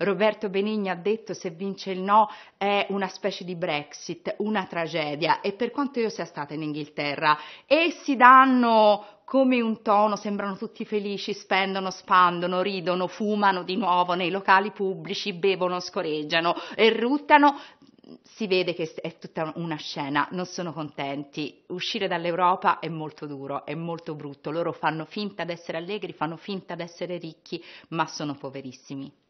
Roberto Benigni ha detto se vince il no è una specie di Brexit, una tragedia e per quanto io sia stata in Inghilterra e si danno come un tono, sembrano tutti felici, spendono, spandono, ridono, fumano di nuovo nei locali pubblici, bevono, scoreggiano e ruttano. Si vede che è tutta una scena, non sono contenti. Uscire dall'Europa è molto duro, è molto brutto. Loro fanno finta di essere allegri, fanno finta di essere ricchi, ma sono poverissimi.